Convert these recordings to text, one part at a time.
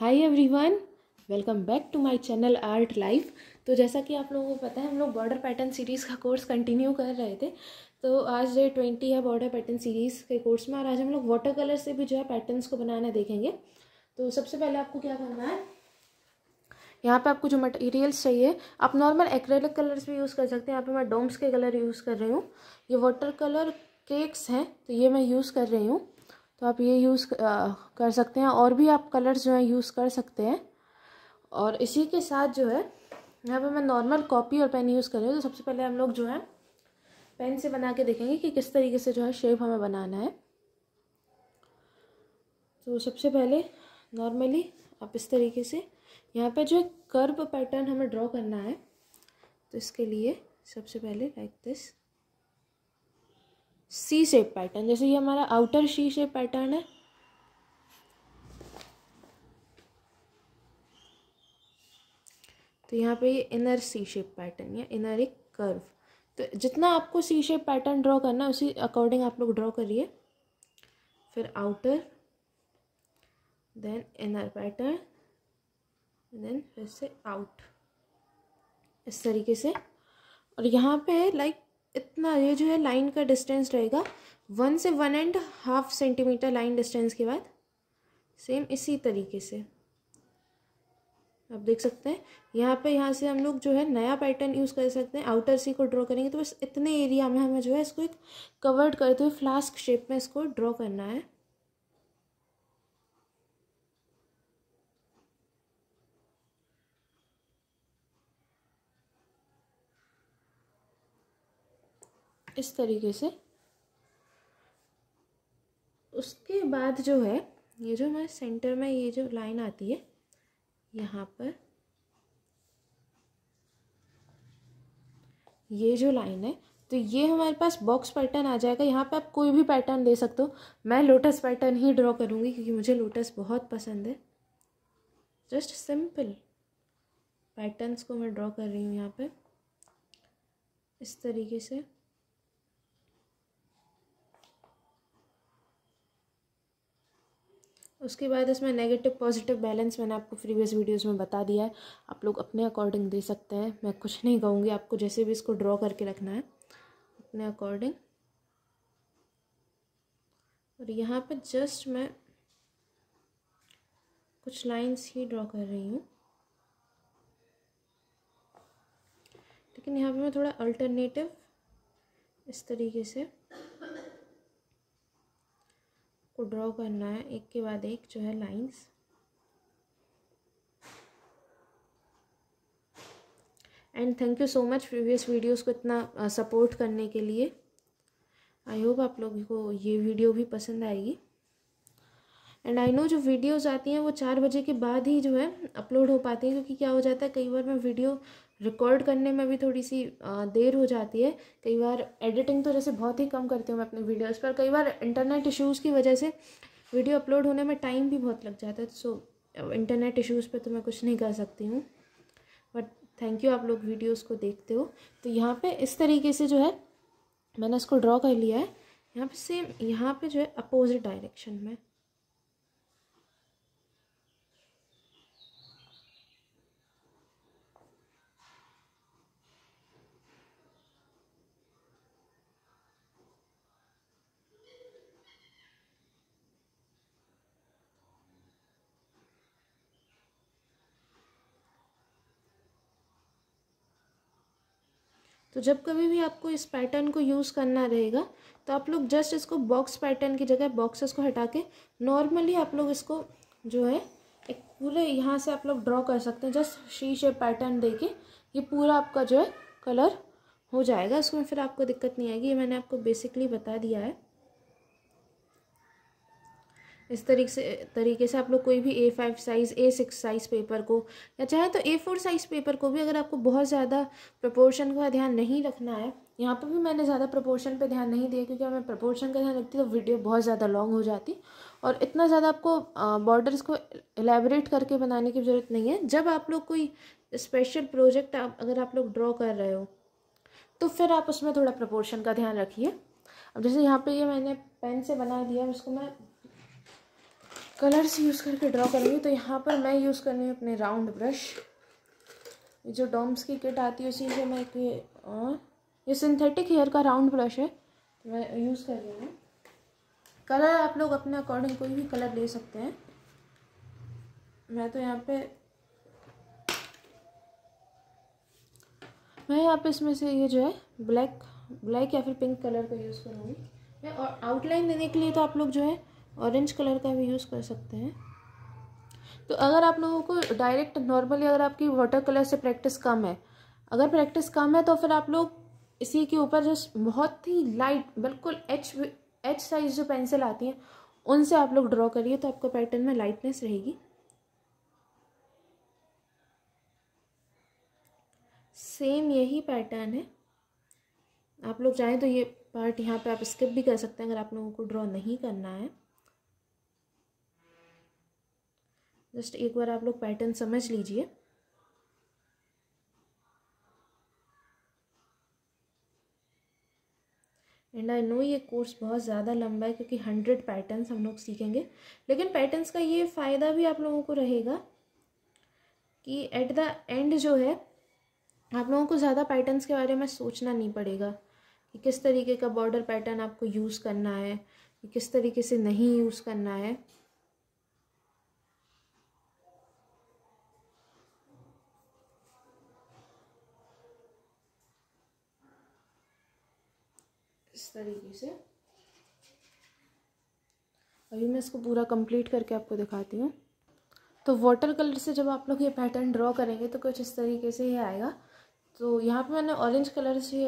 hi everyone welcome back to my channel art life तो जैसा कि आप लोगों को पता है हम लोग बॉर्डर पैटर्न सीरीज़ का कोर्स कंटिन्यू कर रहे थे तो आज डे ट्वेंटी है बॉर्डर पैटर्न सीरीज़ के कोर्स में और आज हम लोग वाटर कलर से भी जो है पैटर्न्स को बनाना देखेंगे तो सबसे पहले आपको क्या करना है यहाँ पे आपको जो मटेरियल्स चाहिए आप नॉर्मल एक्रेलिक कलर्स भी यूज़ कर सकते हैं यहाँ पे मैं डोम्स के कलर यूज़ कर रही हूँ ये वाटर कलर केक्स हैं तो ये मैं यूज़ कर रही हूँ तो आप ये यूज़ कर सकते हैं और भी आप कलर्स जो हैं यूज़ कर सकते हैं और इसी के साथ जो है यहाँ पे मैं नॉर्मल कॉपी और पेन यूज़ कर रही हूँ तो सबसे पहले हम लोग जो है पेन से बना के देखेंगे कि किस तरीके से जो है शेप हमें बनाना है तो सबसे पहले नॉर्मली आप इस तरीके से यहाँ पे जो कर्व पैटर्न हमें ड्रॉ करना है तो इसके लिए सबसे पहले like this C shape pattern जैसे ये हमारा आउटर सी शेप पैटर्न है तो यहाँ पे ये इनर सी शेप पैटर्न या इनर एक कर्व तो जितना आपको सी शेप पैटर्न ड्रॉ करना है उसी अकॉर्डिंग आप लोग ड्रॉ करिए फिर outer then inner pattern then फिर से आउट इस तरीके से और यहाँ पे लाइक इतना ये जो है लाइन का डिस्टेंस रहेगा वन से one and half centimetre line distance के बाद सेम इसी तरीके से आप देख सकते हैं यहाँ पे यहाँ से हम लोग जो है नया पैटर्न यूज़ कर सकते हैं आउटर सी को ड्रॉ करेंगे तो बस इतने एरिया में हमें जो है इसको एक कवर्ड करते हुए फ्लास्क शेप में इसको ड्रॉ करना है इस तरीके से उसके बाद जो है ये जो मैं सेंटर में ये जो लाइन आती है यहाँ पर ये जो लाइन है तो ये हमारे पास बॉक्स पैटर्न आ जाएगा यहाँ पे आप कोई भी पैटर्न दे सकते हो मैं लोटस पैटर्न ही ड्रॉ करूँगी क्योंकि मुझे लोटस बहुत पसंद है जस्ट सिंपल पैटर्न्स को मैं ड्रॉ कर रही हूँ यहाँ पे इस तरीके से उसके बाद इसमें नेगेटिव पॉजिटिव बैलेंस मैंने आपको प्रीवियस वीडियोस में बता दिया है आप लोग अपने अकॉर्डिंग दे सकते हैं मैं कुछ नहीं कहूँगी आपको जैसे भी इसको ड्रॉ करके रखना है अपने अकॉर्डिंग और यहाँ पर जस्ट मैं कुछ लाइंस ही ड्रॉ कर रही हूँ लेकिन यहाँ पे मैं थोड़ा अल्टरनेटिव इस तरीके से आपको ड्रॉ करना है एक के बाद एक जो है lines and thank you so much previous videos को इतना सपोर्ट करने के लिए आई होप आप लोगों को ये वीडियो भी पसंद आएगी एंड आई नो जो वीडियोस आती हैं वो चार बजे के बाद ही जो है अपलोड हो पाती हैं क्योंकि क्या हो जाता है कई बार मैं वीडियो रिकॉर्ड करने में भी थोड़ी सी देर हो जाती है कई बार एडिटिंग तो जैसे बहुत ही कम करती हूँ मैं अपने वीडियोस पर कई बार इंटरनेट इश्यूज़ की वजह से वीडियो अपलोड होने में टाइम भी बहुत लग जाता है सो इंटरनेट इश्यूज़ पर तो मैं कुछ नहीं कर सकती हूँ बट थैंक यू आप लोग वीडियोज़ को देखते हो तो यहाँ पर इस तरीके से जो है मैंने इसको ड्रॉ कर लिया है यहाँ पर सेम यहाँ पर जो है अपोजिट डायरेक्शन में तो जब कभी भी आपको इस पैटर्न को यूज़ करना रहेगा तो आप लोग जस्ट इसको बॉक्स पैटर्न की जगह बॉक्सेस को हटा के नॉर्मली आप लोग इसको जो है एक पूरे यहाँ से आप लोग ड्रॉ कर सकते हैं जस्ट शीशे पैटर्न दे के ये पूरा आपका जो है कलर हो जाएगा उसमें फिर आपको दिक्कत नहीं आएगी ये मैंने आपको बेसिकली बता दिया है इस तरीके से तरीके से आप लोग कोई भी A five size A six size paper को या चाहे तो ए फोर साइज़ पेपर को भी अगर आपको बहुत ज़्यादा प्रपोर्शन का ध्यान नहीं रखना है यहाँ पर भी मैंने ज़्यादा प्रपोर्शन पे ध्यान नहीं दिया क्योंकि मैं प्रपोर्शन का ध्यान रखती तो वीडियो बहुत ज़्यादा लॉन्ग हो जाती और इतना ज़्यादा आपको बॉर्डर्स को एलेबरेट करके बनाने की ज़रूरत नहीं है जब आप लोग कोई स्पेशल प्रोजेक्ट आप अगर आप लोग ड्रॉ कर रहे हो तो फिर आप उसमें थोड़ा प्रपोर्शन का ध्यान रखिए अब जैसे यहाँ पे ये मैंने पेन से बना दिया उसको मैं कलर्स यूज़ करके ड्रॉ हूँ तो यहाँ पर मैं यूज़ कर रही हूँ अपने राउंड ब्रश जो डॉम्स की किट आती है उसी से मैं एक ये, सिंथेटिक हेयर का राउंड ब्रश है तो मैं यूज़ कर रही हूँ कलर आप लोग अपने अकॉर्डिंग कोई भी कलर ले सकते हैं मैं तो यहाँ पे मैं यहाँ पे इसमें से ये जो है ब्लैक ब्लैक या फिर पिंक कलर का यूज़ करूँगी मैं और आउटलाइन देने के लिए तो आप लोग जो है ऑरेंज कलर का भी यूज़ कर सकते हैं तो अगर आप लोगों को डायरेक्ट नॉर्मली अगर आपकी वाटर कलर से प्रैक्टिस कम है अगर प्रैक्टिस कम है तो फिर आप लोग इसी के ऊपर जो बहुत ही लाइट बिल्कुल एच एच साइज जो पेंसिल आती हैं उनसे आप लोग ड्रॉ करिए तो आपको पैटर्न में लाइटनेस रहेगी सेम यही पैटर्न है आप लोग चाहें तो ये पार्ट यहाँ पे आप स्किप भी कर सकते हैं अगर आप लोगों को ड्रॉ नहीं करना है जस्ट एक बार आप लोग पैटर्न समझ लीजिए एंड आई नो ये कोर्स बहुत ज़्यादा लंबा है क्योंकि हंड्रेड पैटर्न्स हम लोग सीखेंगे लेकिन पैटर्न्स का ये फ़ायदा भी आप लोगों को रहेगा कि एट द एंड जो है आप लोगों को ज़्यादा पैटर्न्स के बारे में सोचना नहीं पड़ेगा कि किस तरीके का बॉर्डर पैटर्न आपको यूज़ करना है कि किस तरीके से नहीं यूज़ करना है इस तरीके से अभी मैं इसको पूरा कंप्लीट करके आपको दिखाती हूँ तो वाटर कलर से जब आप लोग ये पैटर्न ड्रॉ करेंगे तो कुछ इस तरीके से ये आएगा तो यहाँ पे मैंने ऑरेंज कलर से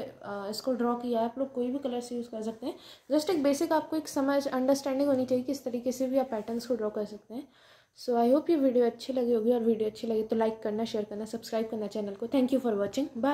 इसको ड्रॉ किया है आप लोग कोई भी कलर से यूज़ कर सकते हैं जस्ट एक बेसिक आपको एक समझ अंडरस्टैंडिंग होनी चाहिए कि इस तरीके से भी आप पैटर्न्स को ड्रॉ कर सकते हैं सो आई होप ये वीडियो अच्छी लगी होगी और वीडियो अच्छी लगी तो लाइक करना शेयर करना सब्सक्राइब करना चैनल को thank you for watching bye